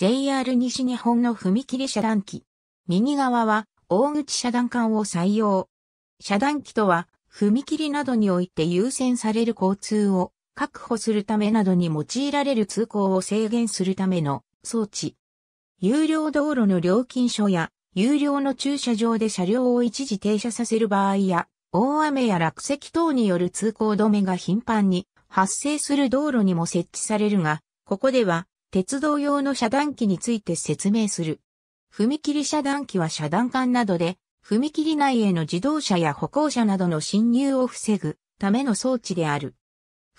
JR 西日本の踏切遮断機。右側は大口遮断管を採用。遮断機とは、踏切などにおいて優先される交通を確保するためなどに用いられる通行を制限するための装置。有料道路の料金所や有料の駐車場で車両を一時停車させる場合や、大雨や落石等による通行止めが頻繁に発生する道路にも設置されるが、ここでは鉄道用の遮断機について説明する。踏切遮断機は遮断管などで、踏切内への自動車や歩行者などの侵入を防ぐための装置である。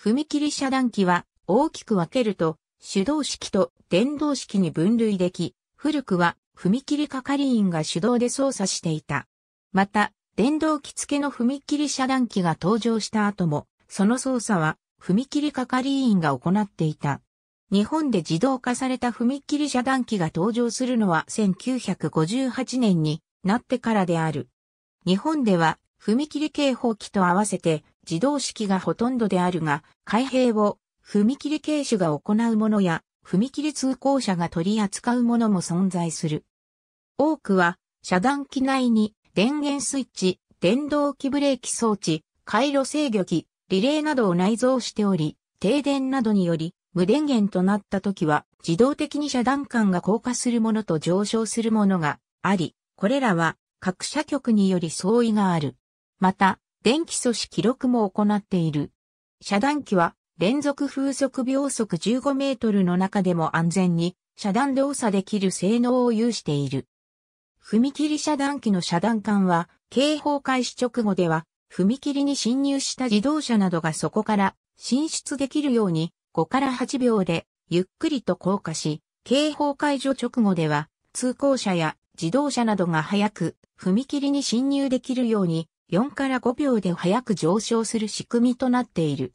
踏切遮断機は大きく分けると、手動式と電動式に分類でき、古くは踏切係員が手動で操作していた。また、電動機付けの踏切遮断機が登場した後も、その操作は踏切係員が行っていた。日本で自動化された踏切遮断機が登場するのは1958年になってからである。日本では踏切警報機と合わせて自動式がほとんどであるが、開閉を踏切警視が行うものや踏切通行者が取り扱うものも存在する。多くは遮断機内に電源スイッチ、電動機ブレーキ装置、回路制御機、リレーなどを内蔵しており、停電などにより無電源となった時は自動的に遮断管が降下するものと上昇するものがあり、これらは各社局により相違がある。また、電気素子記録も行っている。遮断機は連続風速秒速15メートルの中でも安全に遮断動作できる性能を有している。踏切遮断機の遮断管は、警報開始直後では、踏切に侵入した自動車などがそこから進出できるように5から8秒でゆっくりと降下し、警報解除直後では通行者や自動車などが早く踏切に進入できるように4から5秒で早く上昇する仕組みとなっている。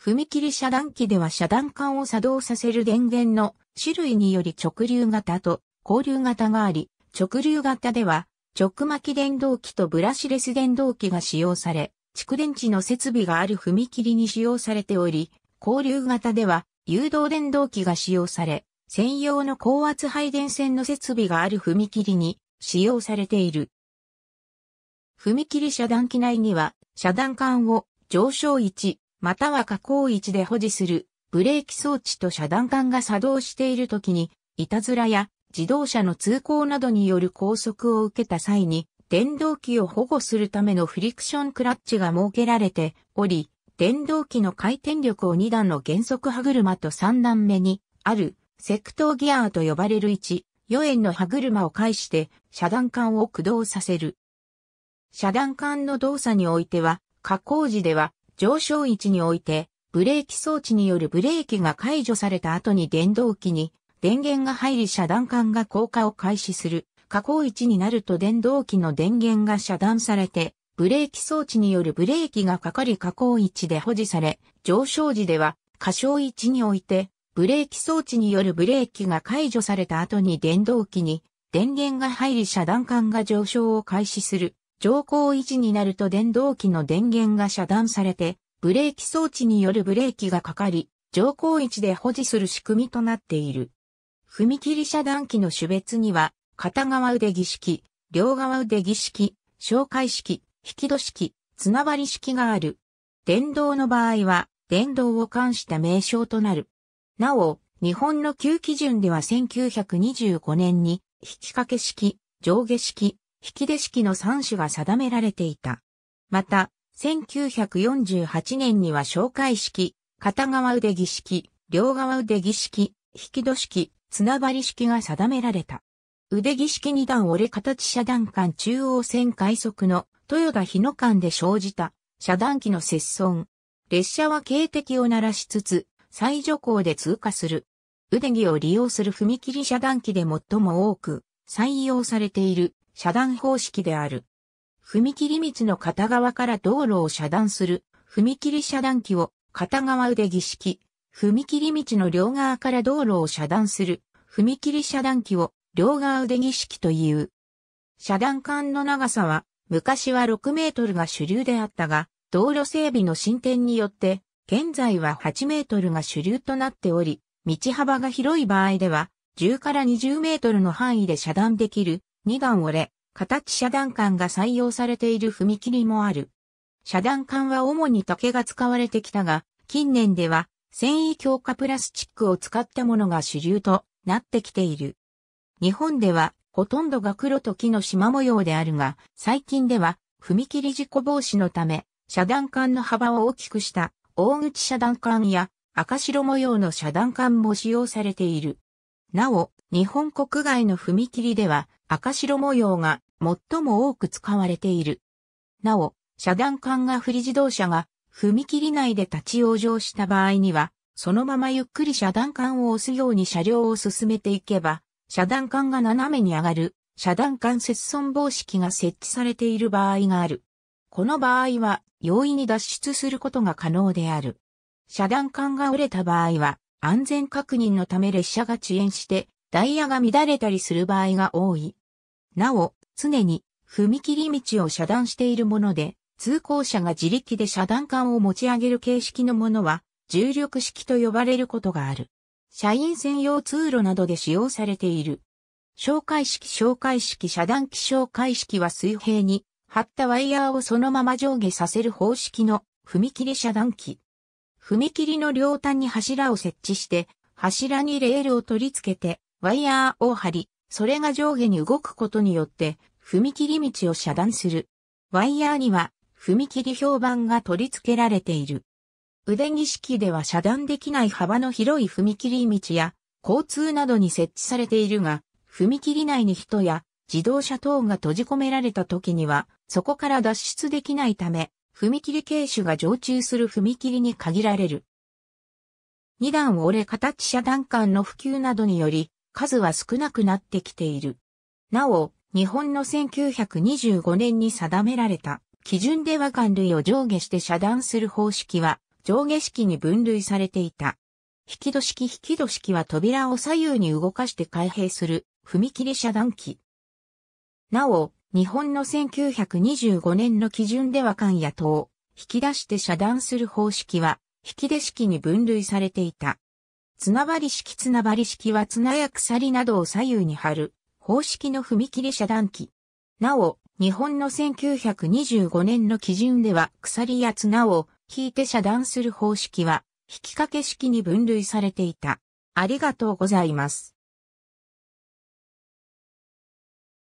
踏切遮断機では遮断管を作動させる電源の種類により直流型と交流型があり、直流型では直巻き電動機とブラシレス電動機が使用され、蓄電池の設備がある踏切に使用されており、交流型では、誘導電動機が使用され、専用の高圧配電線の設備がある踏切に使用されている。踏切遮断機内には、遮断管を上昇位置、または下降位置で保持するブレーキ装置と遮断管が作動している時に、いたずらや自動車の通行などによる拘束を受けた際に、電動機を保護するためのフリクションクラッチが設けられており、電動機の回転力を2段の減速歯車と3段目にあるセクトーギアーと呼ばれる1、4円の歯車を介して遮断管を駆動させる。遮断管の動作においては、加工時では上昇位置においてブレーキ装置によるブレーキが解除された後に電動機に電源が入り遮断管が降下を開始する。加工位置になると電動機の電源が遮断されてブレーキ装置によるブレーキがかかり下降位置で保持され、上昇時では過小位置において、ブレーキ装置によるブレーキが解除された後に電動機に電源が入り遮断管が上昇を開始する。上降位置になると電動機の電源が遮断されて、ブレーキ装置によるブレーキがかかり、上降位置で保持する仕組みとなっている。踏切遮断機の種別には、片側腕儀式、両側腕儀式、紹介式、引き戸式、つなばり式がある。電動の場合は、電動を冠した名称となる。なお、日本の旧基準では1925年に、引き掛け式、上下式、引き出式の3種が定められていた。また、1948年には紹介式、片側腕儀式、両側腕儀式、引き戸式、綱張り式が定められた。腕儀式二段折れ形遮断間中央線快速の豊田日野間で生じた遮断機の接損。列車は警笛を鳴らしつつ、最徐行で通過する。腕木を利用する踏切遮断機で最も多く採用されている遮断方式である。踏切道の片側から道路を遮断する踏切遮断機を片側腕木式、踏切道の両側から道路を遮断する踏切遮断機を両側腕木式という。遮断管の長さは昔は6メートルが主流であったが、道路整備の進展によって、現在は8メートルが主流となっており、道幅が広い場合では、10から20メートルの範囲で遮断できる、2段折れ、形遮断管が採用されている踏切もある。遮断管は主に竹が使われてきたが、近年では繊維強化プラスチックを使ったものが主流となってきている。日本ではほとんどが黒と木の縞模様であるが、最近では、踏切事故防止のため、遮断管の幅を大きくした大口遮断管や赤白模様の遮断管も使用されている。なお、日本国外の踏切では赤白模様が最も多く使われている。なお、遮断管が不利自動車が踏切内で立ち往生した場合には、そのままゆっくり遮断管を押すように車両を進めていけば、遮断管が斜めに上がる、遮断管接損防止器が設置されている場合がある。この場合は、容易に脱出することが可能である。遮断管が折れた場合は、安全確認のため列車が遅延して、ダイヤが乱れたりする場合が多い。なお、常に、踏切道を遮断しているもので、通行者が自力で遮断管を持ち上げる形式のものは、重力式と呼ばれることがある。社員専用通路などで使用されている。紹介式紹介式遮断機紹介式は水平に張ったワイヤーをそのまま上下させる方式の踏切遮断機。踏切の両端に柱を設置して、柱にレールを取り付けて、ワイヤーを張り、それが上下に動くことによって、踏切道を遮断する。ワイヤーには、踏切評判が取り付けられている。腕式では遮断できない幅の広い踏切道や交通などに設置されているが、踏切内に人や自動車等が閉じ込められた時には、そこから脱出できないため、踏切形種が常駐する踏切に限られる。二段折れ形遮断管の普及などにより、数は少なくなってきている。なお、日本の1925年に定められた基準では管類を上下して遮断する方式は上下式に分類されていた。引き戸式引き戸式は扉を左右に動かして開閉する踏切遮断機。なお、日本の1925年の基準では間や戸を引き出して遮断する方式は引き出式に分類されていた。綱張り式綱張り式は綱や鎖などを左右に貼る方式の踏切遮断機。なお、日本の1925年の基準では鎖や綱を引いて遮断する方式は、引き掛け式に分類されていた。ありがとうございます。